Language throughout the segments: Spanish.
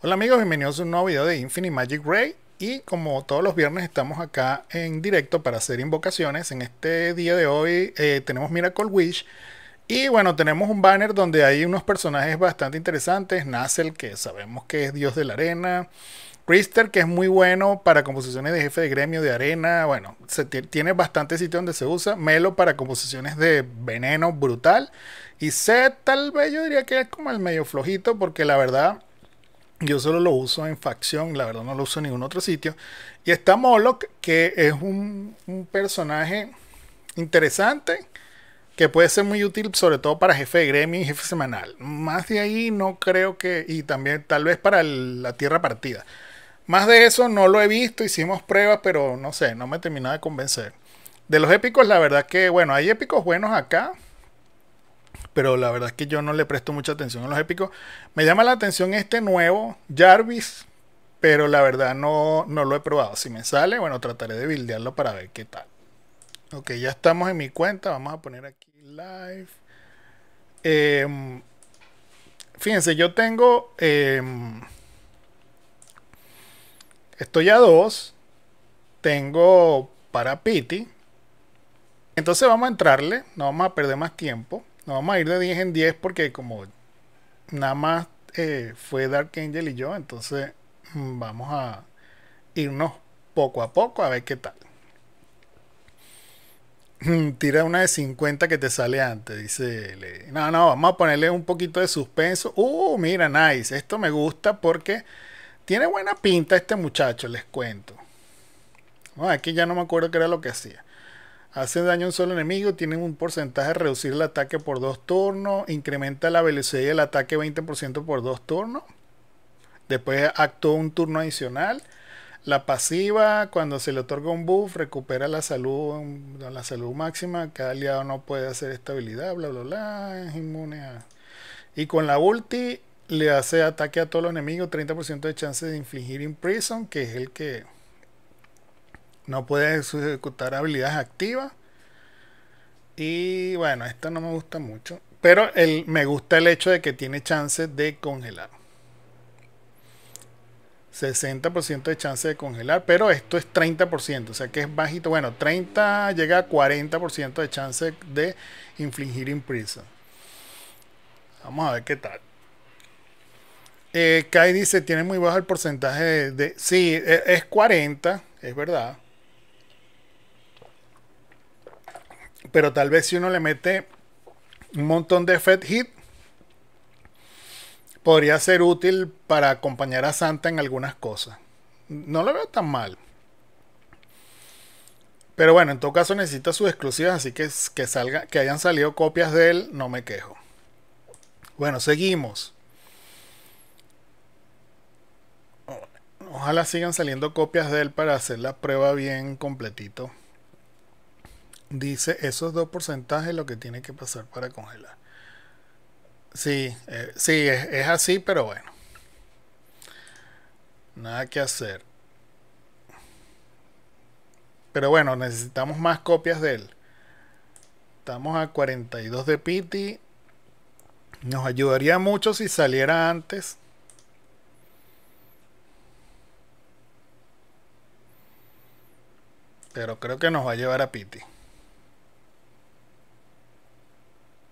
Hola amigos, bienvenidos a un nuevo video de Infinite Magic Ray y como todos los viernes estamos acá en directo para hacer invocaciones. En este día de hoy eh, tenemos Miracle Wish y bueno, tenemos un banner donde hay unos personajes bastante interesantes. Nazel, que sabemos que es dios de la arena. Krister, que es muy bueno para composiciones de jefe de gremio de arena. Bueno, se tiene bastante sitio donde se usa. Melo para composiciones de veneno brutal. Y Z, tal vez yo diría que es como el medio flojito, porque la verdad yo solo lo uso en facción, la verdad no lo uso en ningún otro sitio. Y está Moloch, que es un, personaje interesante que puede ser muy útil sobre todo para jefe de gremio y jefe semanal. Más de ahí no creo que... Y también tal vez para la tierra partida. Más de eso no lo he visto, hicimos pruebas, pero no sé, no me terminó de convencer. De los épicos, la verdad que, bueno, hay épicos buenos acá pero la verdad es que yo no le presto mucha atención a los épicos. Me llama la atención este nuevo Jarvis, pero la verdad no, lo he probado. Si me sale, bueno, trataré de buildearlo para ver qué tal. Ok, ya estamos en mi cuenta. Vamos a poner aquí live. Em, fíjense, yo tengo... Em, estoy a dos Tengo para Pity. Entonces vamos a entrarle. No vamos a perder más tiempo vamos a ir de 10 en 10 porque como nada más eh, fue Dark Angel y yo, entonces mm, vamos a irnos poco a poco a ver qué tal. Mm, tira una de 50 que te sale antes, dice. Le. No, no, vamos a ponerle un poquito de suspenso. Uh, mira, nice. Esto me gusta porque tiene buena pinta este muchacho, les cuento. aquí ya no me acuerdo qué era lo que hacía. Hace daño a un solo enemigo, tiene un porcentaje de reducir el ataque por dos turnos, incrementa la velocidad del ataque 20% por dos turnos. Después actúa un turno adicional. La pasiva, cuando se le otorga un buff, recupera la salud, la salud máxima. Cada aliado no puede hacer estabilidad, bla, bla, bla. Es inmune Y con la ulti le hace ataque a todos los enemigos, 30% de chance de infligir imprison, que es el que no puede ejecutar habilidades activas. Y bueno, esto no me gusta mucho. Pero me gusta el hecho de que tiene chance de congelar. 60% de chance de congelar, pero esto es 30%, o sea que es bajito. Bueno, 30 llega a 40% de chance de infligir imprisa. Vamos a ver qué tal. Eh, Kai dice, tiene muy bajo el porcentaje de... de sí, e, es 40, es verdad. Pero tal vez si uno le mete un montón de Fed Hit, podría ser útil para acompañar a Santa en algunas cosas. No lo veo tan mal. Pero bueno, en todo caso necesita sus exclusivas, así que que, salga, que hayan salido copias de él, no me quejo. Bueno, seguimos. Ojalá sigan saliendo copias de él para hacer la prueba bien completito dice esos dos porcentajes lo que tiene que pasar para congelar. Sí, eh, sí, es, es así, pero bueno. Nada que hacer. Pero bueno, necesitamos más copias de él. Estamos a 42 de Pity. Nos ayudaría mucho si saliera antes. Pero creo que nos va a llevar a Pity.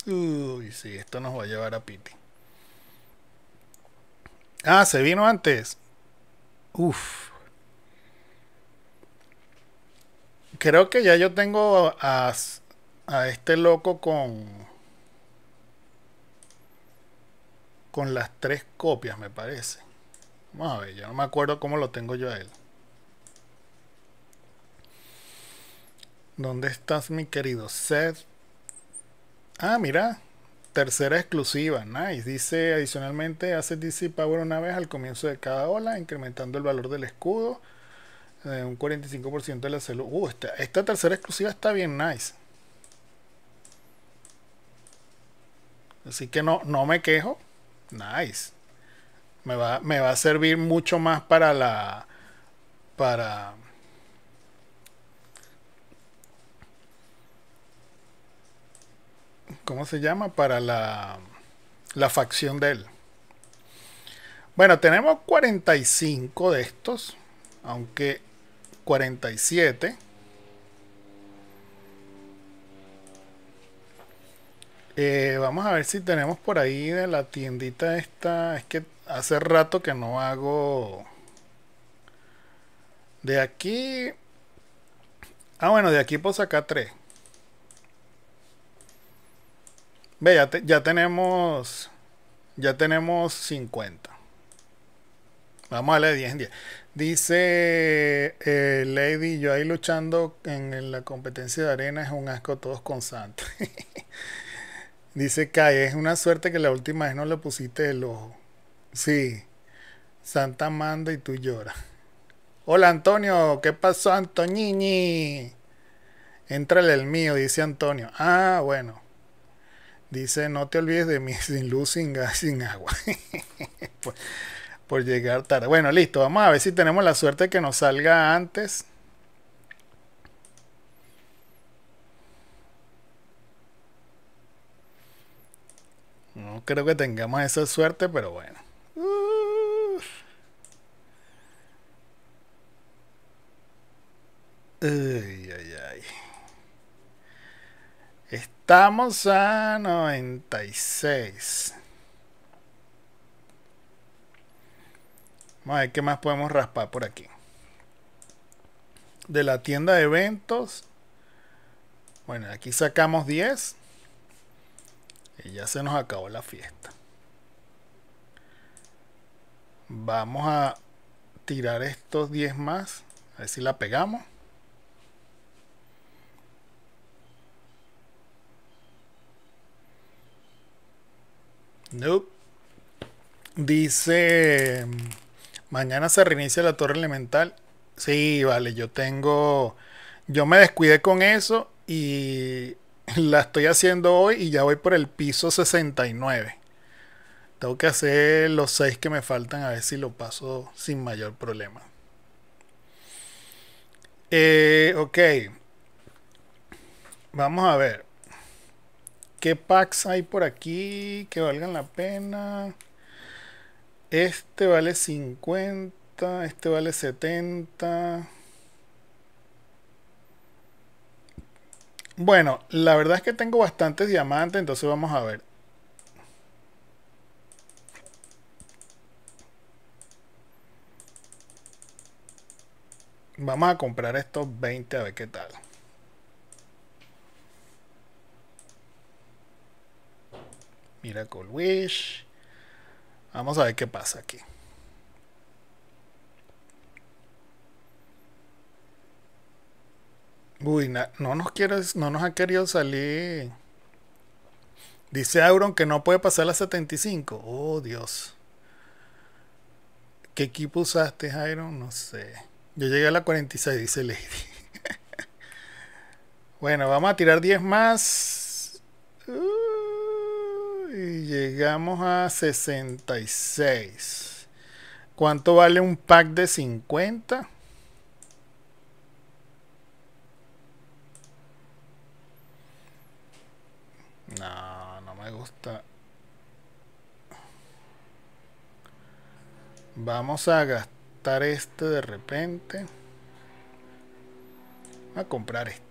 Uy, sí, esto nos va a llevar a Piti. Ah, se vino antes. Uf. Creo que ya yo tengo a, a este loco con... Con las tres copias, me parece. Vamos a ver, ya no me acuerdo cómo lo tengo yo a él. ¿Dónde estás, mi querido Seth? Ah, mira. Tercera exclusiva. Nice. Dice adicionalmente hace DC Power una vez al comienzo de cada ola, incrementando el valor del escudo. Eh, un 45% de la salud. Uh, esta, tercera exclusiva está bien nice. Así que no, no me quejo. Nice. Me va, me va a servir mucho más para la. Para ¿cómo se llama? Para la, la facción de él. Bueno, tenemos 45 de estos, aunque 47. Eh, vamos a ver si tenemos por ahí de la tiendita esta. Es que hace rato que no hago... De aquí... Ah, bueno, de aquí puedo sacar tres. Ve, ya, tenemos. Ya tenemos 50. Vamos a la 10 en 10. Dice eh, Lady, yo ahí luchando en, la competencia de arena es un asco todos con santa Dice Kai, es una suerte que la última vez no le pusiste el ojo. Sí, Santa manda y tú lloras. Hola Antonio, ¿qué pasó Antoniñi Entrale el mío, dice Antonio. Ah, bueno. Dice, no te olvides de mí sin luz, sin gas, sin agua. por, llegar tarde. Bueno, listo. Vamos a ver si tenemos la suerte de que nos salga antes. No creo que tengamos esa suerte, pero bueno. ay. Estamos a 96. Vamos a ver qué más podemos raspar por aquí. De la tienda de eventos. Bueno, aquí sacamos 10. Y ya se nos acabó la fiesta. Vamos a tirar estos 10 más. A ver si la pegamos. Nope. Dice, mañana se reinicia la torre elemental. Sí, vale, yo tengo, yo me descuidé con eso y la estoy haciendo hoy y ya voy por el piso 69. Tengo que hacer los 6 que me faltan a ver si lo paso sin mayor problema. Eh, ok. Vamos a ver. ¿Qué packs hay por aquí que valgan la pena? Este vale 50, este vale 70. Bueno, la verdad es que tengo bastantes diamantes, entonces vamos a ver. Vamos a comprar estos 20 a ver qué tal. Miracle Wish. Vamos a ver qué pasa aquí. Uy, no nos quiere, no nos ha querido salir. Dice Auron que no puede pasar la 75. Oh, Dios. ¿Qué equipo usaste, Iron? No sé. Yo llegué a la 46, dice Lady. bueno, vamos a tirar 10 más llegamos a 66. ¿Cuánto vale un pack de 50? No, no me gusta. Vamos a gastar este de repente. A comprar este.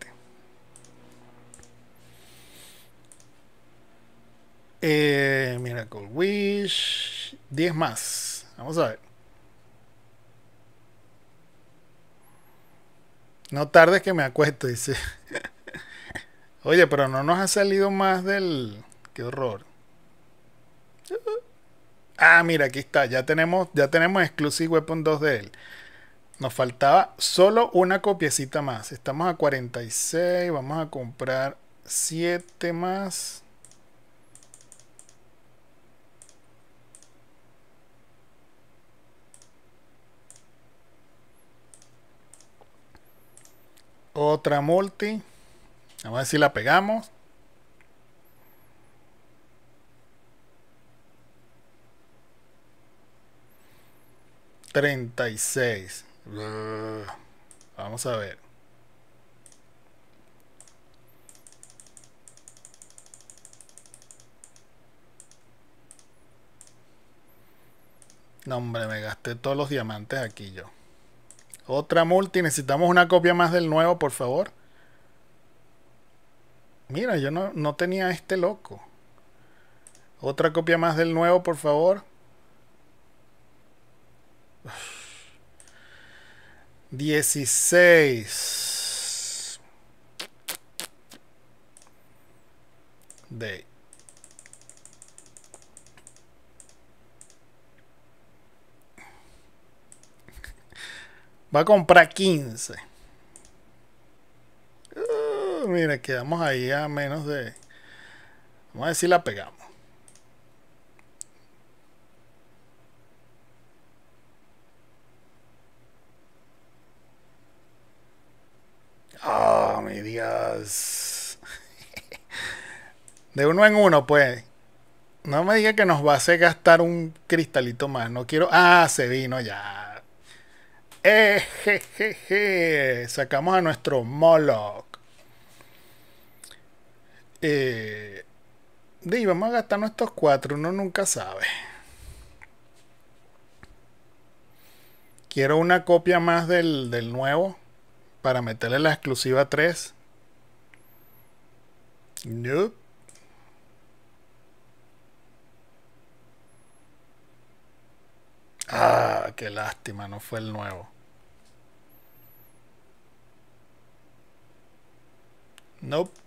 Eh, mira, Miracle Wish. 10 más. Vamos a ver. No tardes que me acuesto, dice. Oye, pero no nos ha salido más del... Qué horror. Ah, mira, aquí está. Ya tenemos, ya tenemos Exclusive Weapon 2 de él. Nos faltaba solo una copiecita más. Estamos a 46. Vamos a comprar 7 más. Otra multi. Vamos a ver si la pegamos. Treinta y seis. Vamos a ver. No, hombre, me gasté todos los diamantes aquí yo. Otra multi, necesitamos una copia más del nuevo, por favor. Mira, yo no, tenía este loco. Otra copia más del nuevo, por favor. 16. De Va a comprar 15. Ah, mira, quedamos ahí a menos de... Vamos a ver si la pegamos. Ah, oh, mi Dios. De uno en uno, pues. No me diga que nos va a hacer gastar un cristalito más. No quiero. Ah, se vino ya. Eh, Sacamos a nuestro Moloch. Eh, y vamos a gastar nuestros cuatro, uno nunca sabe. Quiero una copia más del, del nuevo para meterle la exclusiva 3. Nope. Ah, qué lástima, no fue el nuevo. Nope.